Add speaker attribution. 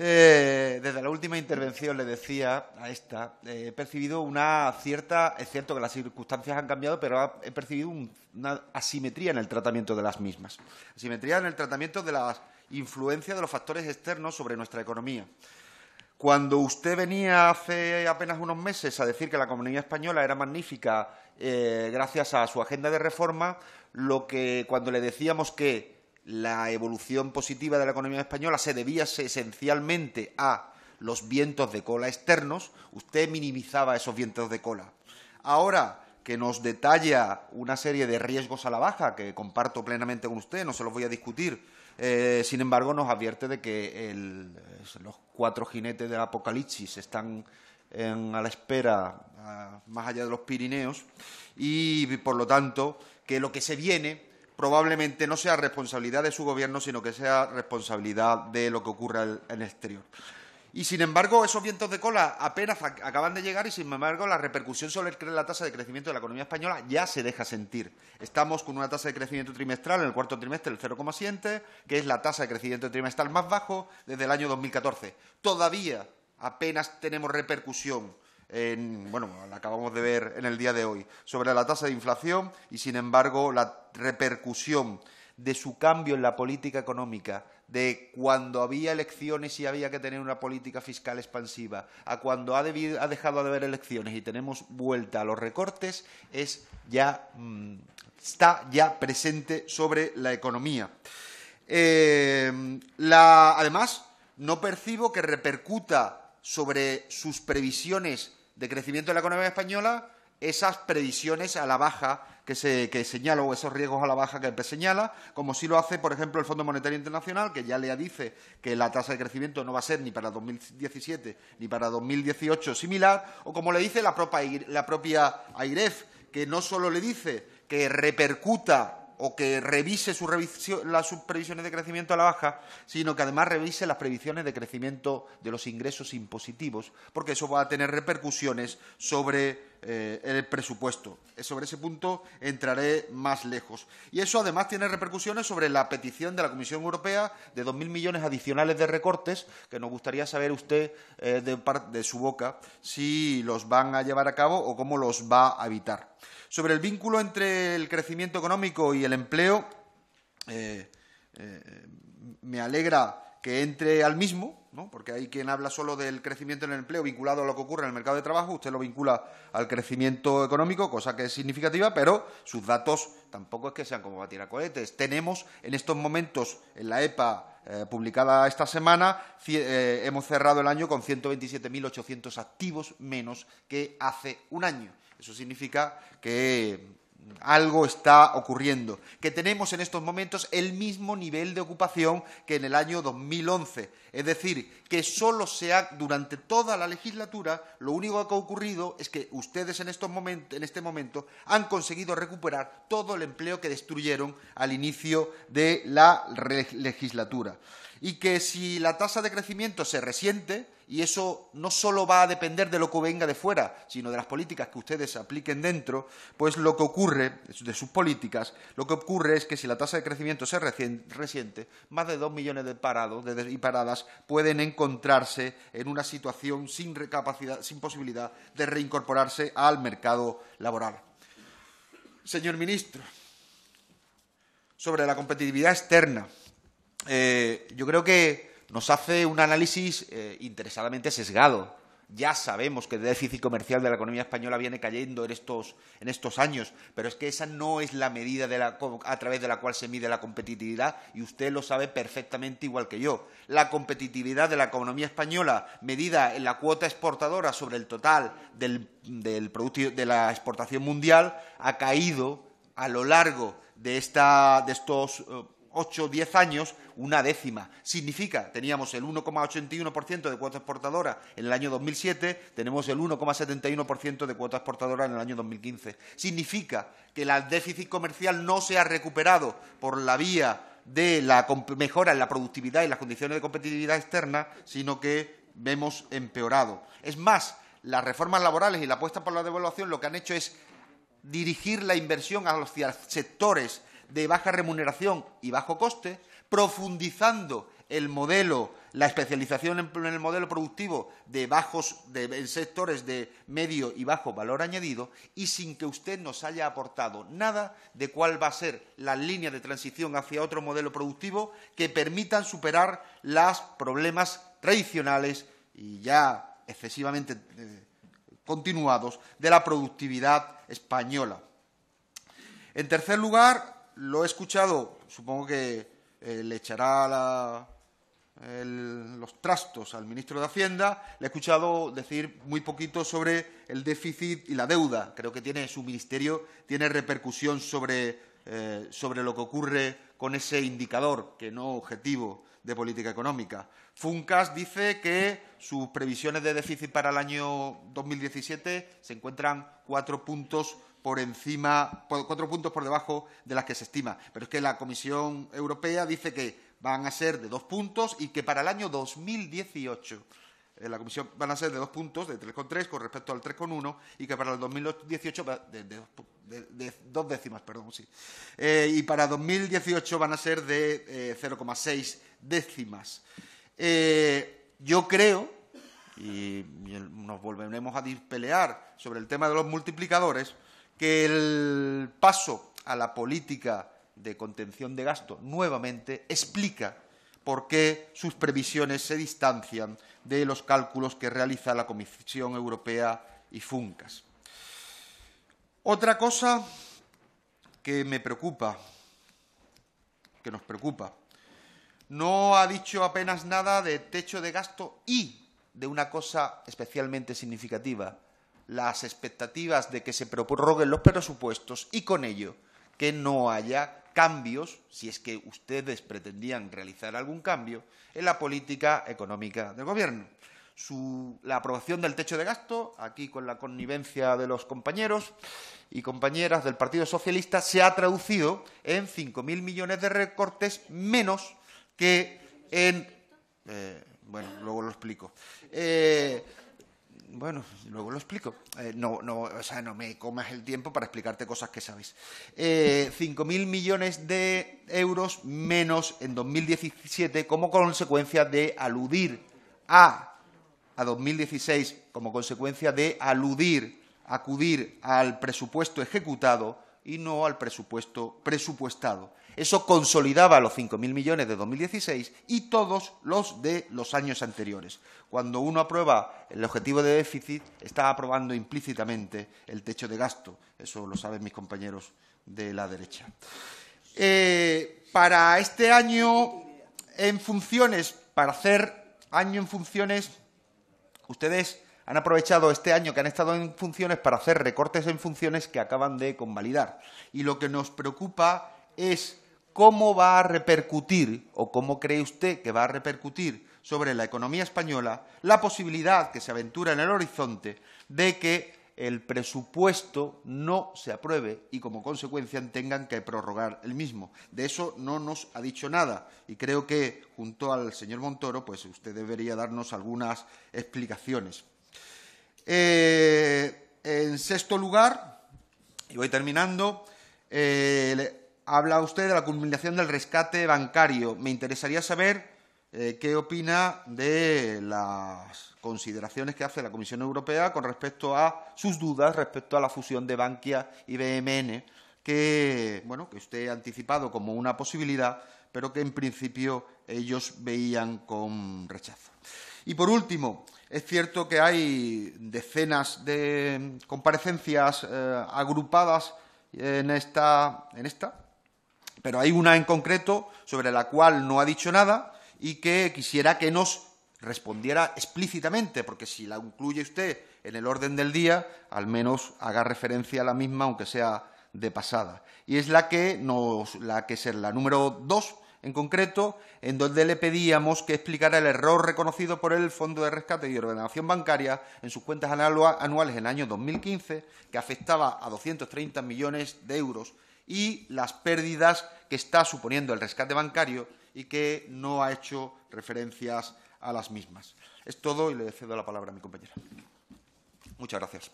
Speaker 1: Eh, desde la última intervención le decía a esta, eh, he percibido una cierta, es cierto que las circunstancias han cambiado, pero he percibido una asimetría en el tratamiento de las mismas. Asimetría en el tratamiento de las influencias de los factores externos sobre nuestra economía. Cuando usted venía hace apenas unos meses a decir que la Comunidad española era magnífica eh, gracias a su agenda de reforma, lo que cuando le decíamos que la evolución positiva de la economía española se debía esencialmente a los vientos de cola externos, usted minimizaba esos vientos de cola. Ahora que nos detalla una serie de riesgos a la baja, que comparto plenamente con usted, no se los voy a discutir, eh, sin embargo nos advierte de que los cuatro jinetes del apocalipsis están a la espera más allá de los Pirineos y por lo tanto que lo que se viene probablemente no sea responsabilidad de su gobierno, sino que sea responsabilidad de lo que ocurra en el exterior. Y sin embargo, esos vientos de cola apenas acaban de llegar y sin embargo la repercusión sobre la tasa de crecimiento de la economía española ya se deja sentir. Estamos con una tasa de crecimiento trimestral en el cuarto trimestre del 0,7, que es la tasa de crecimiento trimestral más bajo desde el año 2014. Todavía apenas tenemos repercusión bueno, la acabamos de ver en el día de hoy, sobre la tasa de inflación y, sin embargo, la repercusión de su cambio en la política económica, de cuando había elecciones y había que tener una política fiscal expansiva, a cuando ha, dejado de haber elecciones y tenemos vuelta a los recortes, mm, está ya presente sobre la economía. Eh, además, no percibo que repercuta sobre sus previsiones de crecimiento de la economía española, esas previsiones a la baja que, se, señala o esos riesgos a la baja que señala, como si lo hace, por ejemplo, el Fondo Monetario Internacional, que ya le dice que la tasa de crecimiento no va a ser ni para 2017 ni para 2018 similar, o como le dice la propia, la propia AIREF, que no solo le dice que repercuta o que revise las sus previsiones de crecimiento a la baja, sino que además revise las previsiones de crecimiento de los ingresos impositivos, porque eso va a tener repercusiones sobre eh, el presupuesto. Eh, sobre ese punto entraré más lejos. Y eso además tiene repercusiones sobre la petición de la Comisión Europea de 2.000 millones adicionales de recortes, que nos gustaría saber usted eh, de, de su boca si los van a llevar a cabo o cómo los va a evitar. Sobre el vínculo entre el crecimiento económico y el empleo, me alegra que entre al mismo, ¿no? porque hay quien habla solo del crecimiento en el empleo vinculado a lo que ocurre en el mercado de trabajo, usted lo vincula al crecimiento económico, cosa que es significativa, pero sus datos tampoco es que sean como batir a cohetes. Tenemos en estos momentos en la EPA eh, publicada esta semana, eh, hemos cerrado el año con 127.800 activos menos que hace un año. Eso significa que algo está ocurriendo, que tenemos en estos momentos el mismo nivel de ocupación que en el año 2011. Es decir, que solo se ha, durante toda la legislatura, lo único que ha ocurrido es que ustedes en, estos en este momento han conseguido recuperar todo el empleo que destruyeron al inicio de la legislatura. Y que si la tasa de crecimiento se resiente, y eso no solo va a depender de lo que venga de fuera, sino de las políticas que ustedes apliquen dentro, pues lo que ocurre, de sus políticas, lo que ocurre es que si la tasa de crecimiento se resiente, más de dos millones de parados y paradas pueden encontrarse en una situación sin, sin posibilidad de reincorporarse al mercado laboral. Señor ministro, sobre la competitividad externa, eh, yo creo que nos hace un análisis eh, interesadamente sesgado. Ya sabemos que el déficit comercial de la economía española viene cayendo en estos, en estos años, pero es que esa no es la medida de la, a través de la cual se mide la competitividad y usted lo sabe perfectamente igual que yo. La competitividad de la economía española, medida en la cuota exportadora sobre el total del producto, de la exportación mundial, ha caído a lo largo de, esta, de estos eh, 8 o años una décima. Significa, teníamos el 1,81% de cuota exportadora en el año 2007, tenemos el 1,71% de cuota exportadora en el año 2015. Significa que el déficit comercial no se ha recuperado por la vía de la mejora en la productividad y las condiciones de competitividad externa, sino que vemos empeorado. Es más, las reformas laborales y la apuesta por la devaluación lo que han hecho es dirigir la inversión a los sectores de baja remuneración y bajo coste, profundizando el modelo, la especialización en, el modelo productivo de bajos, de, en sectores de medio y bajo valor añadido, y sin que usted nos haya aportado nada de cuál va a ser la línea de transición hacia otro modelo productivo que permitan superar los problemas tradicionales y ya excesivamente eh, continuados de la productividad española. En tercer lugar, lo he escuchado, supongo que eh, le echará los trastos al ministro de Hacienda, le he escuchado decir muy poquito sobre el déficit y la deuda. Creo que tiene su ministerio tiene repercusión sobre, eh, sobre lo que ocurre con ese indicador, que no objetivo de política económica. Funcas dice que sus previsiones de déficit para el año 2017 se encuentran cuatro puntos por encima, cuatro puntos por debajo de las que se estima. Pero es que la Comisión Europea dice que van a ser de dos puntos y que para el año 2018 en la comisión van a ser de dos puntos, de 3,3 con respecto al 3,1 y que para el 2018 de, dos décimas, perdón, sí. Eh, y para 2018 van a ser de 0,6 eh, décimas. Eh, yo creo, y nos volveremos a pelear sobre el tema de los multiplicadores, que el paso a la política de contención de gasto nuevamente explica por qué sus previsiones se distancian de los cálculos que realiza la Comisión Europea y FUNCAS. Otra cosa que me preocupa, que nos preocupa, no ha dicho apenas nada de techo de gasto y de una cosa especialmente significativa, las expectativas de que se prorroguen los presupuestos y con ello que no haya cambios, si es que ustedes pretendían realizar algún cambio, en la política económica del Gobierno. la aprobación del techo de gasto, aquí con la connivencia de los compañeros y compañeras del Partido Socialista, se ha traducido en 5.000 millones de recortes menos que en... Eh, bueno, luego lo explico. Eh, bueno, luego lo explico. Eh, no, o sea, no me comas el tiempo para explicarte cosas que sabes. Eh, cinco mil millones de euros menos en 2017 como consecuencia de aludir a, a 2016, como consecuencia de aludir, acudir al presupuesto ejecutado y no al presupuesto presupuestado. Eso consolidaba los 5.000 millones de 2016 y todos los de los años anteriores. Cuando uno aprueba el objetivo de déficit, está aprobando implícitamente el techo de gasto. Eso lo saben mis compañeros de la derecha. Eh, para este año en funciones, para hacer año en funciones, ustedes han aprovechado este año que han estado en funciones para hacer recortes en funciones que acaban de convalidar. Y lo que nos preocupa es ¿cómo va a repercutir o cómo cree usted que va a repercutir sobre la economía española la posibilidad que se aventura en el horizonte de que el presupuesto no se apruebe y como consecuencia tengan que prorrogar el mismo. De eso no nos ha dicho nada y creo que junto al señor Montoro pues usted debería darnos algunas explicaciones. Eh, en sexto lugar, y voy terminando, eh, habla usted de la culminación del rescate bancario. Me interesaría saber eh, qué opina de las consideraciones que hace la Comisión Europea con respecto a sus dudas respecto a la fusión de Bankia y BMN, que, bueno, que usted ha anticipado como una posibilidad, pero que en principio ellos veían con rechazo. Y por último, es cierto que hay decenas de comparecencias eh, agrupadas en esta pero hay una en concreto sobre la cual no ha dicho nada y que quisiera que nos respondiera explícitamente, porque si la incluye usted en el orden del día, al menos haga referencia a la misma, aunque sea de pasada. Y es la que nos, la que es la número dos en concreto, en donde le pedíamos que explicara el error reconocido por el Fondo de Rescate y Ordenación Bancaria en sus cuentas anuales en el año 2015, que afectaba a 230 millones de euros y las pérdidas que está suponiendo el rescate bancario y que no ha hecho referencias a las mismas. Es todo y le cedo la palabra a mi compañera. Muchas gracias.